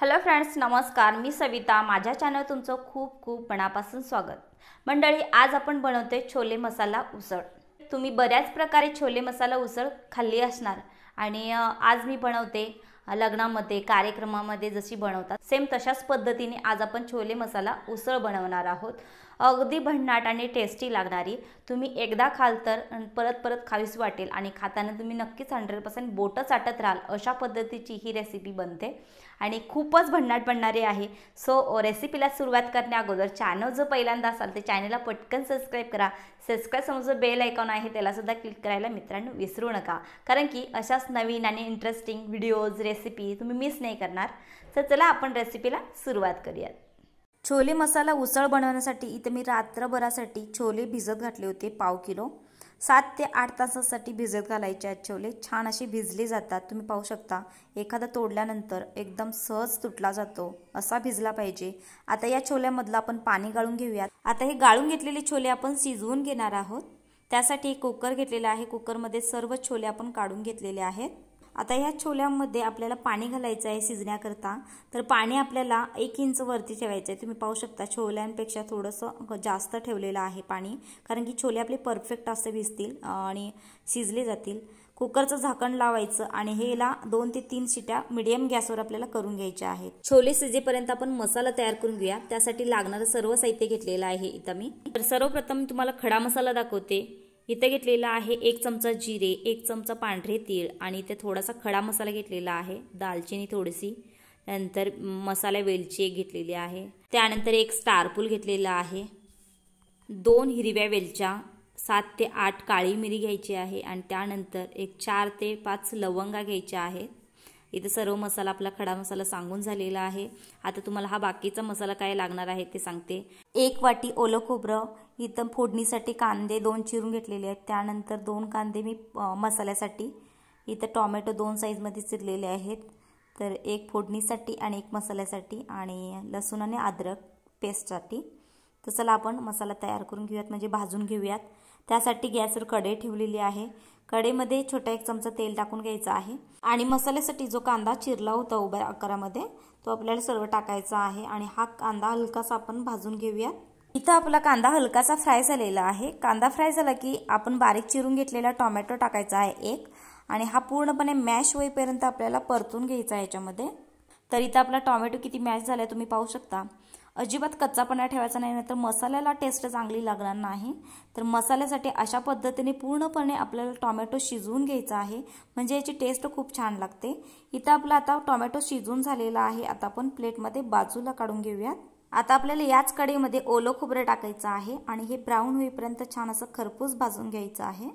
hello friends नमस्कार मी सविता माझ्या channel तुमचं खूप खूप मनापासून स्वागत मंडळी आज आपण बनवते छोले मसाला उसळ तुम्ही बऱ्याच प्रकारे छोले मसाला उसळ खाल्ली असणार आणि आज मी बनवते लग्नामध्ये कार्यक्रमामध्ये जशी बनवतात सेम तशाच पद्धतीने आज आपण छोले मसाला उसळ बनवणार आहोत अगदी भन्नाट आणि टेस्टी लागणारी तुम्ही एकदा खाल तर परत परत खावीस वाटेल आणि खाताना तुम्ही नक्कीच हंड्रेड पर्सेंट बोटं चाटत राहाल अशा पद्धतीची ही रेसिपी बनते आणि खूपच भन्नाट बनणारी आहे सो रेसिपीला सुरुवात करण्या अगोदर चॅनल जर पहिल्यांदा असाल तर चॅनलला पटकन सबस्क्राईब करा सबस्क्राईब समोर बेल आयकॉन आहे त्यालासुद्धा क्लिक करायला मित्रांनो विसरू नका कारण की अशाच नवीन आणि इंटरेस्टिंग व्हिडिओज रेसिपी तुम्ही मिस नाही करणार तर चला आपण रेसिपीला सुरुवात करूयात छोले मसाला उसळ बनवण्यासाठी इथे मी रात्रभरासाठी छोले भिजत घातले होते पाव किलो सात ते आठ तासासाठी भिजत घालायचे आहेत छोले छान असे भिजले जातात तुम्ही पाहू शकता एखादा तोडल्यानंतर एकदम सहज तुटला जातो असा भिजला पाहिजे आता या छोल्यामधलं आपण पाणी गाळून घेऊयात आता हे गाळून घेतलेले छोले आपण शिजवून घेणार आहोत त्यासाठी कुकर घेतलेला आहे कुकरमध्ये सर्व छोले आपण काढून घेतलेले आहेत आता ह्या छोल्यामध्ये आपल्याला पाणी घालायचं आहे शिजण्याकरता तर पाणी आपल्याला एक इंच वरती ठेवायचं आहे तुम्ही पाहू शकता छोल्यांपेक्षा थोडंसं जास्त ठेवलेलं आहे पाणी कारण की छोले आपले परफेक्ट असे भिजतील आणि शिजले जातील कुकरचं झाकण लावायचं आणि हेला दोन ते तीन शिट्या मिडियम गॅसवर आपल्याला करून घ्यायच्या आहेत छोले शिजेपर्यंत आपण मसाला तयार करून घेऊया त्यासाठी लागणारं सर्व साहित्य घेतलेलं आहे इथं मी तर सर्वप्रथम तुम्हाला खडा मसाला दाखवते इथे घेतलेला आहे एक चमचा जिरे एक चमचा पांढरे तीळ आणि इथे थोडासा खडा मसाला घेतलेला आहे दालचिनी थोडीशी नंतर मसाला वेलची एक घेतलेली आहे त्यानंतर एक स्टारपूल घेतलेला आहे दोन हिरव्या वेलच्या सात ते आठ काळी मिरी घ्यायची आहे आणि त्यानंतर एक चार ते पाच लवंगा घ्यायच्या आहेत इथे सर्व मसाला आपला खडा मसाला सांगून झालेला आहे आता तुम्हाला हा बाकीचा मसाला काय लागणार आहे ते सांगते एक वाटी ओलं खोबरं इथं फोडणीसाठी कांदे दोन चिरून घेतलेले आहेत त्यानंतर दोन कांदे मी मसाल्यासाठी इथं टॉमॅटो दोन साईजमध्ये चिरलेले आहेत तर एक फोडणीसाठी आणि एक मसाल्यासाठी आणि लसूण आणि अद्रक पेस्टसाठी तर चला आपण मसाला तयार करून घेऊयात म्हणजे भाजून घेऊयात त्यासाठी गॅसवर कढई ठेवलेली आहे कडेमध्ये छोटा एक चमचा तेल टाकून घ्यायचा आहे आणि मसाल्यासाठी जो कांदा चिरला होता उभ्या आकारामध्ये तो आपल्याला सर्व टाकायचा आहे आणि हा कांदा हलकासा आपण भाजून घेऊयात इथं आपला कांदा हलकासा फ्राय झालेला आहे कांदा फ्राय झाला की आपण बारीक चिरून घेतलेला टोमॅटो टाकायचा आहे एक आणि हा पूर्णपणे मॅश होईपर्यंत आपल्याला परतून घ्यायचा आहे याच्यामध्ये तर इथं आपला टोमॅटो किती मॅश झाला आहे तुम्ही पाहू शकता अजिबात कच्चापणा ठेवायचा नाही नाहीतर मसाल्याला टेस्ट चांगली लागणार नाही तर मसाल्यासाठी अशा पद्धतीने पूर्णपणे आपल्याला टॉमॅटो शिजवून घ्यायचा आहे म्हणजे याची टेस्ट खूप छान लागते इथं आपला आता टॉमॅटो शिजून झालेला आहे आता आपण प्लेटमध्ये बाजूला काढून घेऊयात आता आपल्याला याच कढईमध्ये ओलं खोबरं टाकायचं आहे आणि हे ब्राऊन होईपर्यंत छान असं खरपूस भाजून घ्यायचं आहे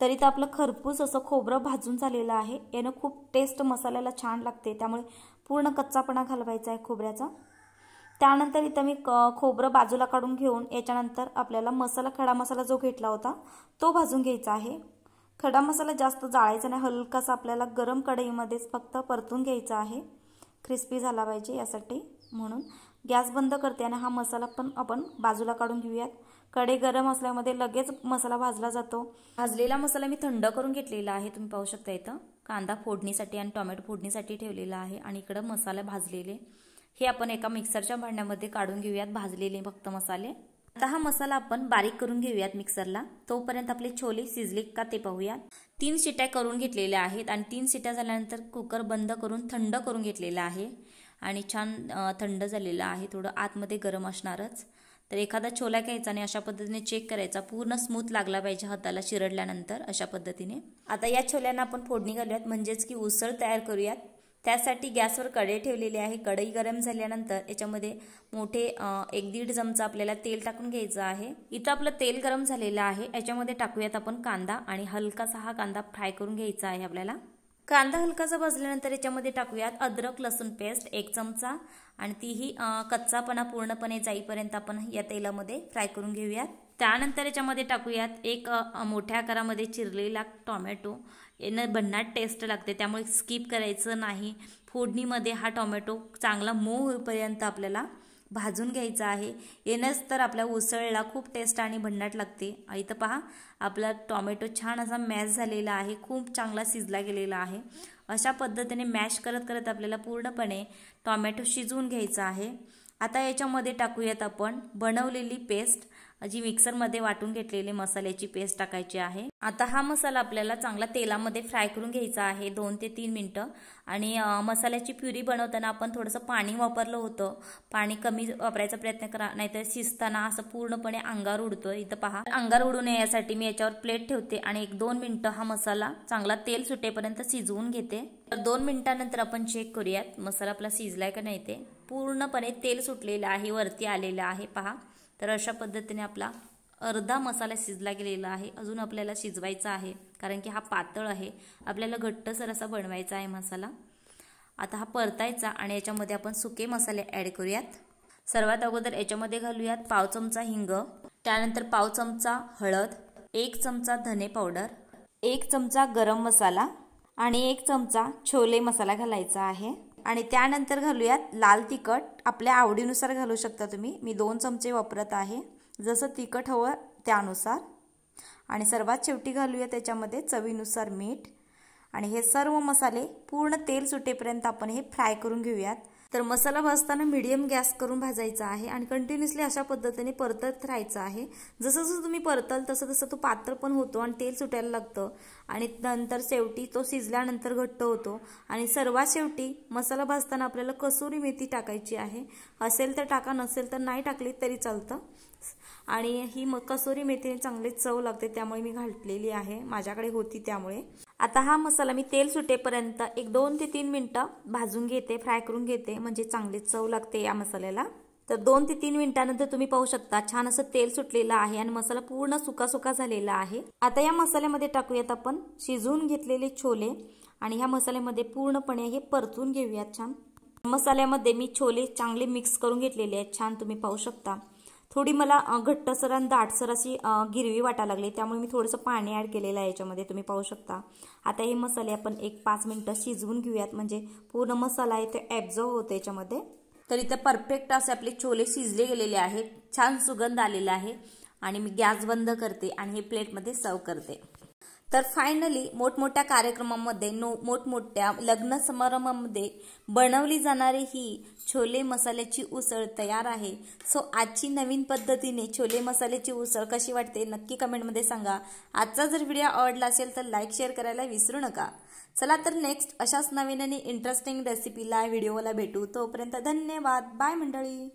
तरी तर आपलं खरपूस असं खोबरं भाजून झालेलं आहे यानं खूप टेस्ट मसाल्याला छान लागते त्यामुळे पूर्ण कच्चापणा घालवायचा आहे खोबऱ्याचा त्यानंतर इथं मी क खोबरं बाजूला काढून घेऊन याच्यानंतर आपल्याला मसाला खडा मसाला जो घेतला होता तो भाजून घ्यायचा आहे खडा मसाला जास्त जाळायचा नाही हलकासा आपल्याला गरम कढईमध्येच फक्त परतून घ्यायचा आहे क्रिस्पी झाला पाहिजे यासाठी म्हणून गॅस बंद करते आणि हा मसाला पण आपण बाजूला काढून घेऊयात कडे गरम असल्यामध्ये लगेच मसाला भाजला जातो भाजलेला मसाला मी थंड करून घेतलेला आहे तुम्ही पाहू शकता इथं कांदा फोडणीसाठी आणि टोमॅटो फोडणीसाठी ठेवलेला आहे आणि इकडं मसाला भाजलेले हे आपण एका मिक्सरच्या भांड्यामध्ये काढून घेऊयात भाजलेले फक्त मसाले आता हा मसाला आपण बारीक करून घेऊयात मिक्सरला तोपर्यंत आपले छोले शिजले का ते पाहूयात तीन शिट्या करून घेतलेल्या आहेत आणि तीन शिट्या झाल्यानंतर कुकर बंद करून थंड करून घेतलेला आहे आणि छान थंड झालेलं आहे थोडं आतमध्ये गरम असणारच तर एखादा छोला घ्यायचा आणि अशा पद्धतीने चेक करायचा पूर्ण स्मूथ लागला पाहिजे हाताला चिरडल्यानंतर अशा पद्धतीने आता या छोल्यांना आपण फोडणी घालूयात म्हणजेच की उसळ तयार करूयात त्यासाठी गॅसवर कढई ठेवलेले आहे कढई गरम झाल्यानंतर याच्यामध्ये मोठे एक दीड चमचा आपल्याला तेल टाकून घ्यायचं आहे इथं आपलं तेल गरम झालेलं आहे याच्यामध्ये टाकूयात आपण कांदा आणि हलकासा हा कांदा फ्राय करून घ्यायचा आहे आपल्याला कांदा हलकासा भाजल्यानंतर याच्यामध्ये टाकूयात अद्रक लसूण पेस्ट एक चमचा आणि तीही कच्चापणा पूर्णपणे जाईपर्यंत आपण या तेलामध्ये फ्राय करून घेऊयात त्यानंतर याच्यामध्ये टाकूयात एक मोठ्या आकारामध्ये चिरलेला टॉमॅटो यानं भन्नाट टेस्ट लागते त्यामुळे स्किप करायचं नाही फोडणीमध्ये हा टॉमॅटो चांगला मऊ होईपर्यंत आपल्याला भाजून घ्यायचं आहे येणंच तर आपल्या उसळला खूप टेस्ट आणि भन्नाट लागते इथं पहा आपला टॉमॅटो छान असा मॅश झालेला आहे खूप चांगला शिजला गेलेला आहे अशा पद्धतीने मॅश करत करत आपल्याला पूर्णपणे टॉमॅटो शिजवून घ्यायचा आहे आता याच्यामध्ये टाकूयात आपण बनवलेली पेस्ट जी मिक्सरमध्ये वाटून घेतलेले मसाल्याची पेस्ट टाकायची आहे आता हा मसाला आपल्याला चांगला तेलामध्ये फ्राय करून घ्यायचा आहे दोन ते तीन मिनटं आणि मसाल्याची प्युरी बनवताना आपण थोडंसं पाणी वापरलं होतं पाणी कमी वापरायचा प्रयत्न करा नाहीतर शिजताना असं पूर्णपणे अंगार उडतोय इथं पहा अंगार उडू नये यासाठी मी याच्यावर प्लेट ठेवते आणि एक दोन मिनटं हा मसाला चांगला तेल सुटेपर्यंत शिजवून घेते तर दोन मिनिटानंतर आपण चेक करूयात मसाला आपला शिजलाय का नाही ते पूर्णपणे तेल सुटलेलं आहे वरती आलेलं आहे पहा तर अशा पद्धतीने आपला अर्धा मसाला शिजला गेलेला आहे अजून आपल्याला शिजवायचा आहे कारण की हा पातळ आहे आपल्याला घट्टसर असा बनवायचा आहे मसाला आता हा परतायचा आणि याच्यामध्ये आपण सुके मसाले ॲड करूयात सर्वात अगोदर याच्यामध्ये घालूयात पाव चमचा हिंग त्यानंतर पाव चमचा हळद एक चमचा धने पावडर एक चमचा गरम मसाला आणि एक चमचा छोले मसाला घालायचा आहे आणि त्यानंतर घालूयात लाल तिखट आपल्या आवडीनुसार घालू शकता तुम्ही मी दोन चमचे वापरत आहे जसं तिखट हवं त्यानुसार आणि सर्वात शेवटी घालूया त्याच्यामध्ये चवीनुसार मीठ आणि हे सर्व मसाले पूर्ण तेल सुटेपर्यंत आपण हे फ्राय करून घेऊयात तर मसाला भाजताना मीडियम गॅस करून भाजायचा आहे आणि कंटिन्युअसली अशा पद्धतीने परतत राहायचं आहे जसं जसं तुम्ही परताल तसं तसं तो पात्र पण होतो आणि तेल सुटायला लागतं आणि नंतर शेवटी तो शिजल्यानंतर घट्ट होतो आणि सर्वात शेवटी मसाला भाजताना आपल्याला कसुरी मेथी टाकायची आहे असेल तर टाका नसेल तर नाही टाकली तरी चालतं आणि ही म कसुरी मेथीने चांगली चव लागते त्यामुळे मी घातलेली आहे माझ्याकडे होती त्यामुळे आता हा मसाला मी तेल सुटेपर्यंत एक दोन ते तीन मिनटं भाजून घेते फ्राय करून घेते म्हणजे चांगली चव लागते या मसाल्याला तर दोन ते तीन मिनिटानंतर तुम्ही पाहू शकता छान असं तेल सुटलेलं आहे आणि मसाला पूर्ण सुका सुका झालेला आहे आता या मसाल्यामध्ये टाकूयात आपण शिजवून घेतलेले छोले आणि ह्या मसाल्यामध्ये पूर्णपणे हे परतून घेऊयात छान मसाल्यामध्ये मी छोले चांगले मिक्स करून घेतलेले आहेत छान तुम्ही पाहू शकता थोडी मला घट्टसर आणि दाटसर अशी गिरवी वाटायला लागली त्यामुळे मी थोडंसं पाणी ॲड केलेलं आहे याच्यामध्ये तुम्ही पाहू शकता आता हे मसाले आपण एक पाच मिनटं शिजवून घेऊयात म्हणजे पूर्ण मसाला आहे ते ॲब्झॉर्व होतो याच्यामध्ये तर इथं परफेक्ट असे आपले छोले शिजले गेलेले आहेत छान सुगंध आलेला आहे आणि मी गॅस बंद करते आणि हे प्लेटमध्ये सर्व करते तर फायनली मोठमोठ्या कार्यक्रमामध्ये नो मोठमोठ्या लग्न समारंभामध्ये बनवली जाणारी ही छोले मसाल्याची उसळ तयार आहे सो आजची नवीन पद्धतीने छोले मसाल्याची उसळ कशी वाटते नक्की कमेंटमध्ये सांगा आजचा जर व्हिडिओ आवडला असेल तर लाईक शेअर करायला विसरू नका चला तर नेक्स्ट अशाच नवीन आणि इंटरेस्टिंग रेसिपीला व्हिडिओला भेटू तोपर्यंत धन्यवाद बाय मंडळी